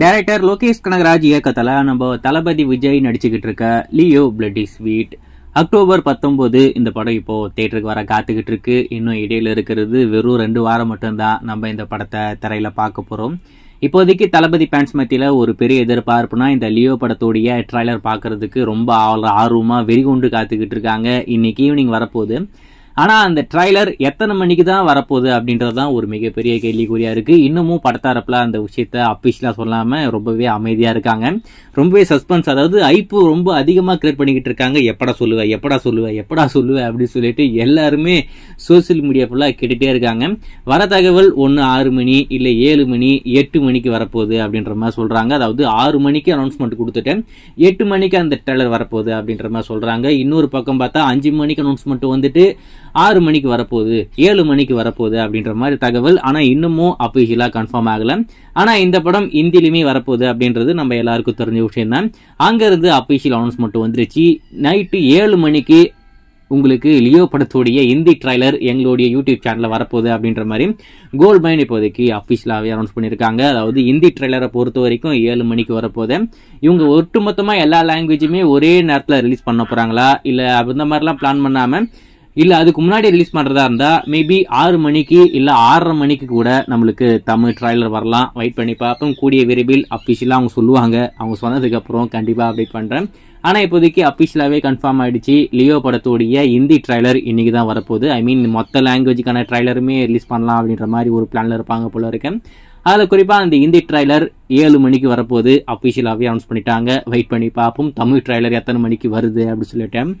director Lokesh Kanagaraj இயக்கத்தில் நம்ம தளபதி விஜய் நடிச்சுக்கிட்டு இருக்க லியோ பிளட்டி ஸ்வீட் அக்டோபர் பத்தொம்போது இந்த படம் இப்போது தேட்டருக்கு வர காத்துக்கிட்டு இருக்கு இன்னும் இடையில இருக்கிறது வெறும் ரெண்டு வாரம் மட்டும்தான் நம்ம இந்த படத்தை திரையில பார்க்க போகிறோம் இப்போதைக்கு தளபதி ஃபேன்ஸ் மத்தியில் ஒரு பெரிய எதிர்பார்ப்புனா இந்த லியோ படத்தோடைய ட்ரைலர் பார்க்கறதுக்கு ரொம்ப ஆர்வமாக வெறிகொண்டு காத்துக்கிட்டு இருக்காங்க இன்னைக்கு ஈவினிங் வரப்போகுது ஆனால் அந்த ட்ரைலர் எத்தனை மணிக்கு தான் வரப்போகுது அப்படின்றது தான் ஒரு மிகப்பெரிய கேள்விக்குறியாக இருக்குது இன்னமும் படத்தரப்பில் அந்த விஷயத்த அஃபிஷியலாக சொல்லாமல் ரொம்பவே அமைதியாக இருக்காங்க ரொம்பவே சஸ்பென்ஸ் அதாவது ஐப்பு ரொம்ப அதிகமாக கிரியேட் பண்ணிக்கிட்டு இருக்காங்க எப்படா சொல்லுவேன் எப்படா சொல்லுவேன் எப்படா சொல்லுவேன் அப்படின்னு சொல்லிட்டு எல்லாருமே சோசியல் மீடியா ஃபுல்லாக கேட்டுகிட்டே இருக்காங்க வர தகவல் ஒன்று ஆறு மணி இல்லை ஏழு மணி எட்டு மணிக்கு வரப்போகுது அப்படின்ற மாதிரி சொல்கிறாங்க அதாவது ஆறு மணிக்கு அனௌன்ஸ்மெண்ட் கொடுத்துட்டேன் எட்டு மணிக்கு அந்த ட்ரெய்லர் வரப்போகுது அப்படின்ற மாதிரி சொல்கிறாங்க இன்னொரு பக்கம் பார்த்தா அஞ்சு மணிக்கு அனௌன்ஸ்மெண்ட் வந்துட்டு ஆறு மணிக்கு வரப்போகுது ஏழு மணிக்கு வரப்போகுது அப்படின்ற மாதிரி தகவல் ஆனால் இன்னமும் அஃபிஷியலாக கன்ஃபார்ம் ஆகலை ஆனால் இந்த படம் இந்தியிலுமே வரப்போகுது அப்படின்றது நம்ம எல்லாருக்கும் தெரிஞ்ச விஷயம் தான் அங்கேருந்து அஃபிஷியல் அனௌன்ஸ்மெண்ட் வந்துருச்சு நைட்டு ஏழு மணிக்கு உங்களுக்கு லியோ படத்துடைய இந்தி ட்ரைலர் எங்களுடைய யூடியூப் சேனலில் வரப்போகுது அப்படின்ற மாதிரி கோல்ட் மைன் இப்போதைக்கு அஃபிஷியலாகவே அனௌன்ஸ் பண்ணியிருக்காங்க அதாவது இந்தி ட்ரைலரை பொறுத்த வரைக்கும் ஏழு மணிக்கு வரப்போகுது இவங்க ஒட்டுமொத்தமாக எல்லா லாங்குவேஜுமே ஒரே நேரத்தில் ரிலீஸ் பண்ண போகிறாங்களா இல்லை அந்த மாதிரிலாம் பிளான் பண்ணாமல் இல்லை அதுக்கு முன்னாடி ரிலீஸ் பண்ணுறதா இருந்தால் மேபி ஆறு மணிக்கு இல்லை ஆறரை மணிக்கு கூட நம்மளுக்கு தமிழ் ட்ரைலர் வரலாம் வெயிட் பண்ணி பார்ப்போம் கூடிய விரைவில் அஃபிஷியலாக அவங்க சொல்லுவாங்க அவங்க சொன்னதுக்கப்புறம் கண்டிப்பாக அப்டேட் பண்ணுறேன் ஆனால் இப்போதைக்கு அஃபிஷியலாகவே கன்ஃபார்ம் ஆகிடுச்சு லியோ படத்துடைய ஹிந்தி ட்ரைலர் இன்றைக்கி தான் வரப்போகுது ஐ மீன் மொத்த லாங்குவேஜுக்கான ட்ரைலருமே ரிலீஸ் பண்ணலாம் அப்படின்ற மாதிரி ஒரு பிளானில் இருப்பாங்க போல இருக்கேன் அதில் குறிப்பாக அந்த ஹிந்தி ட்ரைலர் ஏழு மணிக்கு வரப்போகுது அஃபிஷியலாகவே அனௌன்ஸ் பண்ணிட்டாங்க வெயிட் பண்ணி பார்ப்போம் தமிழ் ட்ரைலர் எத்தனை மணிக்கு வருது அப்படின்னு சொல்லிட்டேன்